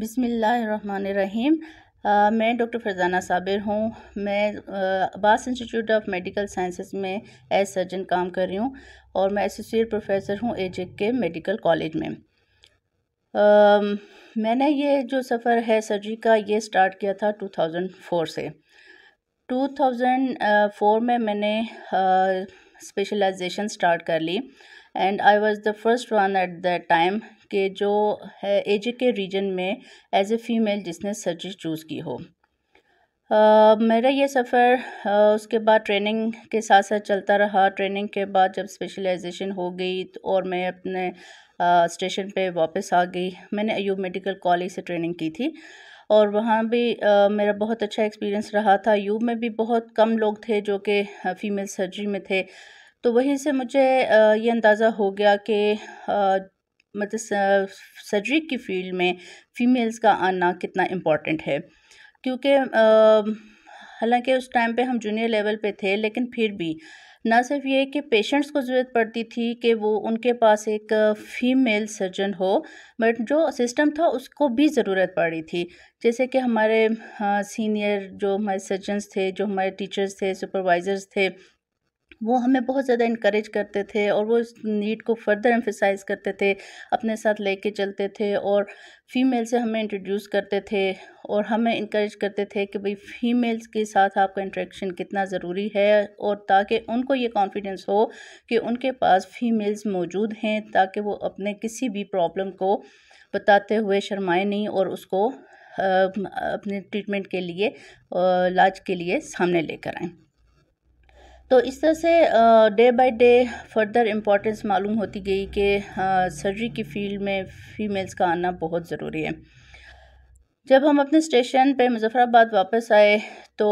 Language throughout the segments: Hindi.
बिसमीम मैं डॉक्टर फरजाना साबिर हूँ मैं Abbas institute of medical sciences में एज सर्जन काम कर रही हूँ और मैं एसोसिएट प्रोफेसर हूँ ए के मेडिकल कॉलेज में आ, मैंने ये जो सफ़र है सर्जरी का ये स्टार्ट किया था 2004 से 2004 में मैंने स्पेशलाइजेशन स्टार्ट कर ली and I was the first one at the time के जो है एज के रीजन में एज ए फीमेल जिसने सर्जरी चूज़ की हो Uh, मेरा ये सफ़र uh, उसके बाद ट्रेनिंग के साथ साथ चलता रहा ट्रेनिंग के बाद जब स्पेशलाइजेशन हो गई तो और मैं अपने uh, स्टेशन पे वापस आ गई मैंने अयूब मेडिकल कॉलेज से ट्रेनिंग की थी और वहाँ भी आ, मेरा बहुत अच्छा एक्सपीरियंस रहा था अयूब में भी बहुत कम लोग थे जो कि फ़ीमेल सर्जरी में थे तो वहीं से मुझे ये अंदाज़ा हो गया कि मतलब सर्जरी की फील्ड में फ़ीमेल्स का आना कितना इम्पॉर्टेंट है क्योंकि हालांकि उस टाइम पे हम जूनियर लेवल पे थे लेकिन फिर भी ना सिर्फ ये कि पेशेंट्स को ज़रूरत पड़ती थी कि वो उनके पास एक फ़ीमेल सर्जन हो बट जो सिस्टम था उसको भी ज़रूरत पड़ी थी जैसे कि हमारे सीनियर हाँ, जो हमारे सर्जन्स थे जो हमारे टीचर्स थे सुपरवाइज़र्स थे वो हमें बहुत ज़्यादा इनक्रेज करते थे और वो इस नीड को फर्दर एम्फिसाइज करते थे अपने साथ लेके चलते थे और फीमेल से हमें इंट्रोड्यूस करते थे और हमें इंक्रेज करते थे कि भाई फीमेल्स के साथ आपका इंट्रैक्शन कितना ज़रूरी है और ताकि उनको ये कॉन्फिडेंस हो कि उनके पास फीमेल्स मौजूद हैं ताकि वो अपने किसी भी प्रॉब्लम को बताते हुए शर्माए नहीं और उसको अपने ट्रीटमेंट के लिए इलाज के लिए सामने लेकर आएँ तो इस तरह से day by day further importance मालूम होती गई कि सर्जरी की फील्ड में फ़ीमेल्स का आना बहुत ज़रूरी है जब हम अपने स्टेशन पे मुजफ़राबाद वापस आए तो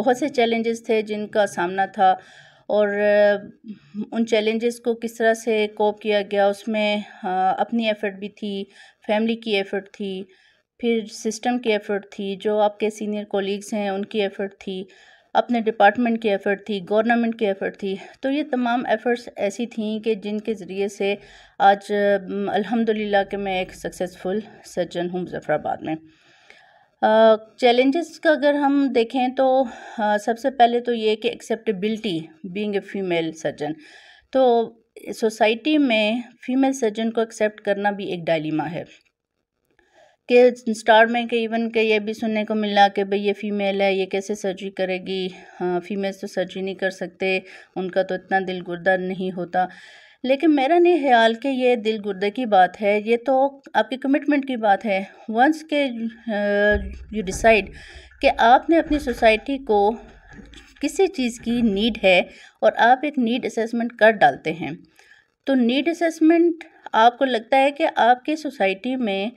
बहुत से चैलेंजेस थे जिनका सामना था और उन चैलेंजेस को किस तरह से कोप किया गया उसमें अपनी एफ़र्ट भी थी फैमिली की एफ़र्ट थी फिर सिस्टम की एफ़र्ट थी जो आपके सीनियर कोलीग्स हैं उनकी एफ़र्ट थी अपने डिपार्टमेंट की एफ़र्ट थी गवर्नमेंट की एफ़र्ट थी तो ये तमाम एफ़र्ट्स ऐसी थी कि जिनके ज़रिए से आज अल्हम्दुलिल्लाह के मैं एक सक्सेसफुल सर्जन हूँ मुजफ़राबाद में चैलेंजेस का अगर हम देखें तो आ, सबसे पहले तो ये कि acceptability being a female surgeon तो सोसाइटी में फ़ीमेल सर्जन को एक्सेप्ट करना भी एक डायलिमा है के स्टार में के इवन के ये भी सुनने को मिला कि भाई ये फ़ीमेल है ये कैसे सर्जरी करेगी हाँ फ़ीमेल तो सर्जरी नहीं कर सकते उनका तो इतना दिल गुर्दा नहीं होता लेकिन मेरा नहीं ख्याल कि ये दिल गुर्दे की बात है ये तो आपकी कमिटमेंट की बात है वंस के यू डिसाइड कि आपने अपनी सोसाइटी को किसी चीज़ की नीड है और आप एक नीड असेसमेंट कर डालते हैं तो नीड असेसमेंट आपको लगता है कि आपकी सोसाइटी में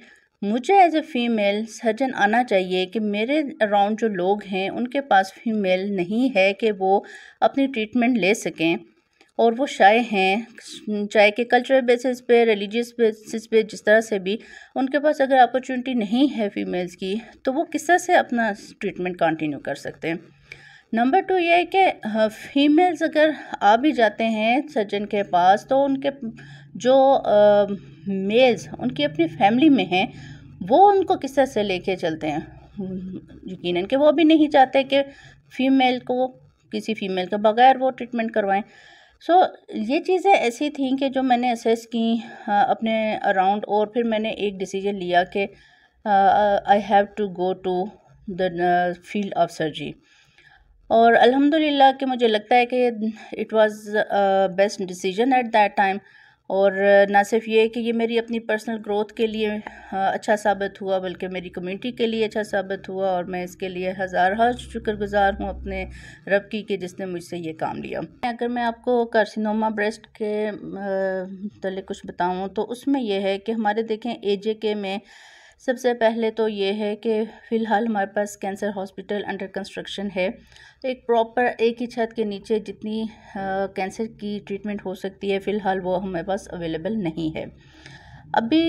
मुझे एज ए फ़ीमेल सजन आना चाहिए कि मेरे अराउंड जो लोग हैं उनके पास फ़ीमेल नहीं है कि वो अपनी ट्रीटमेंट ले सकें और वो शाये हैं चाहे कि कल्चरल बेसिस पे रिलीजियस बेसिस पे जिस तरह से भी उनके पास अगर अपॉर्चुनिटी नहीं है फीमेल्स की तो वो किस तरह से अपना ट्रीटमेंट कंटिन्यू कर सकते हैं नंबर टू ये है कि फीमेल्स हाँ, अगर आ भी जाते हैं सर्जन के पास तो उनके जो मेल्स उनकी अपनी फैमिली में हैं वो उनको किस तरह से लेके चलते हैं यकीन कि वो भी नहीं चाहते कि फ़ीमेल को किसी फ़ीमेल के बगैर वो ट्रीटमेंट करवाएं सो so, ये चीज़ें ऐसी थी कि जो मैंने असेस की अपने अराउंड और फिर मैंने एक डिसीजन लिया कि I have to go to the field of surgery और अल्हम्दुलिल्लाह कि मुझे लगता है कि it was best decision at that time और ना सिर्फ ये कि ये मेरी अपनी पर्सनल ग्रोथ के लिए अच्छा साबित हुआ बल्कि मेरी कम्युनिटी के लिए अच्छा साबित हुआ और मैं इसके लिए हज़ार शुक्र शुक्रगुजार हूँ अपने रब की कि जिसने मुझसे ये काम लिया अगर मैं आपको कार्सिनोमा ब्रेस्ट के तले कुछ बताऊँ तो उसमें यह है कि हमारे देखें एजे के में सबसे पहले तो ये है कि फ़िलहाल हमारे पास कैंसर हॉस्पिटल अंडर कंस्ट्रक्शन है तो एक प्रॉपर एक ही छत के नीचे जितनी कैंसर की ट्रीटमेंट हो सकती है फ़िलहाल वो हमारे पास अवेलेबल नहीं है अभी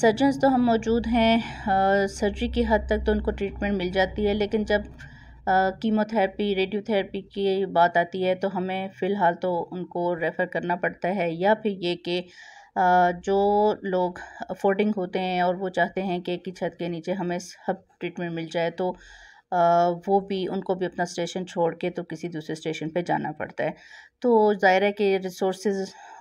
सर्जन्स तो हम मौजूद हैं सर्जरी की हद तक तो उनको ट्रीटमेंट मिल जाती है लेकिन जब कीमोथेरेपी रेडियोथेरेपी की बात आती है तो हमें फ़िलहाल तो उनको रेफ़र करना पड़ता है या फिर ये कि जो लोग अफोर्डिंग होते हैं और वो चाहते हैं कि एक ही छत के नीचे हमें सब ट्रीटमेंट मिल जाए तो वो भी उनको भी अपना स्टेशन छोड़ के तो किसी दूसरे स्टेशन पे जाना पड़ता है तो ज़ाहिर है कि रिसोर्स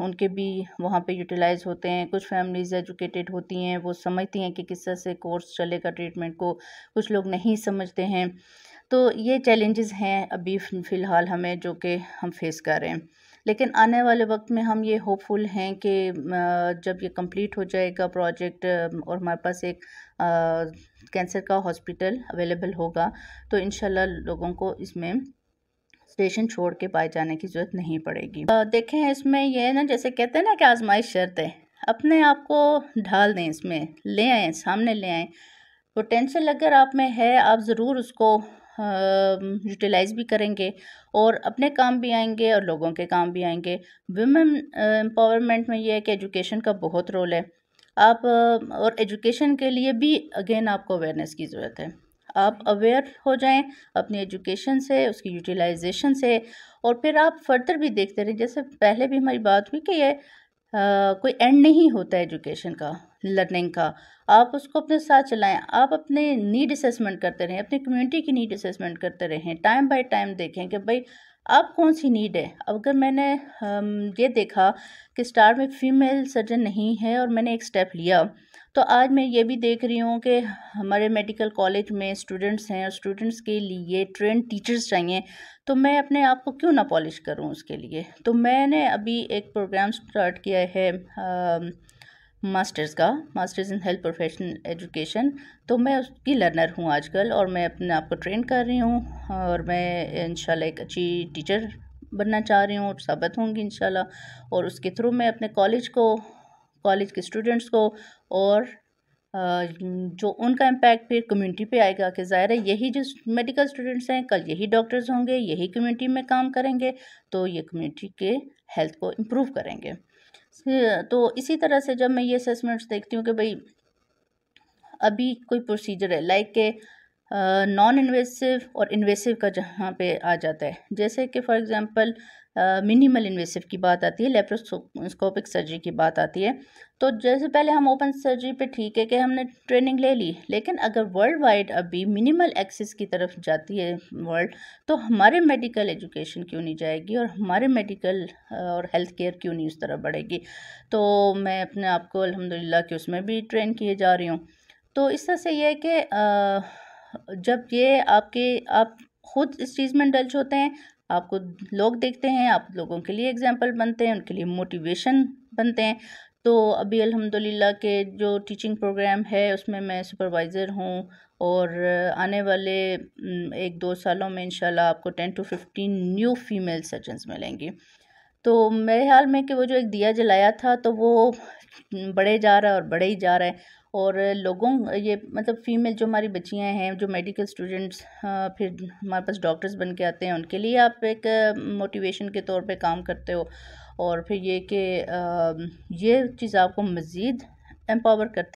उनके भी वहाँ पे यूटिलाइज होते हैं कुछ फैमिलीज़ एजुकेटेड होती हैं वो समझती हैं कि किस तरह से कोर्स चलेगा ट्रीटमेंट को कुछ लोग नहीं समझते हैं तो ये चैलेंजेस हैं अभी फ़िलहाल हमें जो कि हम फेस कर रहे हैं लेकिन आने वाले वक्त में हम ये होपफुल हैं कि जब ये कंप्लीट हो जाएगा प्रोजेक्ट और हमारे पास एक कैंसर का हॉस्पिटल अवेलेबल होगा तो इन लोगों को इसमें स्टेशन छोड़ के पाए जाने की ज़रूरत नहीं पड़ेगी देखें इसमें यह है ना जैसे कहते हैं ना कि आजमाइश शर्त है अपने आप को ढाल दें इसमें ले आएँ सामने ले आएँ पोटेंशल अगर आप में है आप ज़रूर उसको यूटिलाइज़ भी करेंगे और अपने काम भी आएंगे और लोगों के काम भी आएंगे वुमेन एम्पावरमेंट में यह है कि एजुकेशन का बहुत रोल है आप और एजुकेशन के लिए भी अगेन आपको अवेयरनेस की ज़रूरत है आप अवेयर हो जाएं अपनी एजुकेशन से उसकी यूटिलाइजेशन से और फिर आप फर्दर भी देखते रहें जैसे पहले भी हमारी बात हुई कि ये आ, कोई एंड नहीं होता एजुकेशन का लर्निंग का आप उसको अपने साथ चलाएं आप अपने नीड असेसमेंट करते रहें अपनी कम्युनिटी की नीड असेसमेंट करते रहें टाइम बाय टाइम देखें कि भाई आप कौन सी नीड है अगर मैंने ये देखा कि स्टार में फ़ीमेल सर्जन नहीं है और मैंने एक स्टेप लिया तो आज मैं ये भी देख रही हूँ कि हमारे मेडिकल कॉलेज में स्टूडेंट्स हैं और स्टूडेंट्स के लिए ट्रेन टीचर्स चाहिए तो मैं अपने आप को क्यों ना पॉलिश करूँ उसके लिए तो मैंने अभी एक प्रोग्राम स्टार्ट किया है आ, मास्टर्स का masters in health professional education तो मैं उसकी लर्नर हूँ आजकल और मैं अपने आप को ट्रेन कर रही हूँ और मैं इन एक अच्छी टीचर बनना चाह रही हूँ साबित होंगी इन और उसके थ्रू मैं अपने कॉलेज को कॉलेज के स्टूडेंट्स को और जो उनका इम्पैक्ट फिर कम्युनिटी पे आएगा कि ज़ाहिर है यही जो मेडिकल स्टूडेंट्स हैं कल यही डॉक्टर्स होंगे यही कम्युनिटी में काम करेंगे तो ये कम्युनिटी के हेल्थ को इम्प्रूव करेंगे तो इसी तरह से जब मैं ये असेसमेंट्स देखती हूँ कि भाई अभी कोई प्रोसीजर है लाइक के नॉन इन्वेसिव और इन्वेसिव का जहाँ पे आ जाता है जैसे कि फॉर एग्जांपल मिनिमल इन्वेसिव की बात आती है लेप्रोस्कोपिक सर्जरी की बात आती है तो जैसे पहले हम ओपन सर्जरी पे ठीक है कि हमने ट्रेनिंग ले ली लेकिन अगर वर्ल्ड वाइड अभी मिनिमल एक्सेस की तरफ जाती है वर्ल्ड तो हमारे मेडिकल एजुकेशन क्यों नहीं जाएगी और हमारे मेडिकल और हेल्थ केयर क्यों नहीं उस तरफ बढ़ेगी तो मैं अपने आप को अलहमदिल्ला कि उसमें भी ट्रेन किए जा रही हूँ तो इस तरह से यह है कि जब ये आपके आप खुद इस चीज़ में डल्च होते हैं आपको लोग देखते हैं आप लोगों के लिए एग्जाम्पल बनते हैं उनके लिए मोटिवेशन बनते हैं तो अभी अल्हम्दुलिल्लाह के जो टीचिंग प्रोग्राम है उसमें मैं सुपरवाइज़र हूँ और आने वाले एक दो सालों में इंशाल्लाह आपको ten to fifteen new female surgeons मिलेंगी तो मेरे ख्याल में कि वो जो एक दिया जलाया था तो वो बढ़े जा रहा है और बढ़े ही जा रहा है और लोगों ये मतलब फ़ीमेल जो हमारी बच्चियां हैं जो मेडिकल स्टूडेंट्स हाँ, फिर हमारे पास डॉक्टर्स बन के आते हैं उनके लिए आप एक मोटिवेशन के तौर पे काम करते हो और फिर ये कि ये चीज़ आपको मज़ीद एम्पावर करती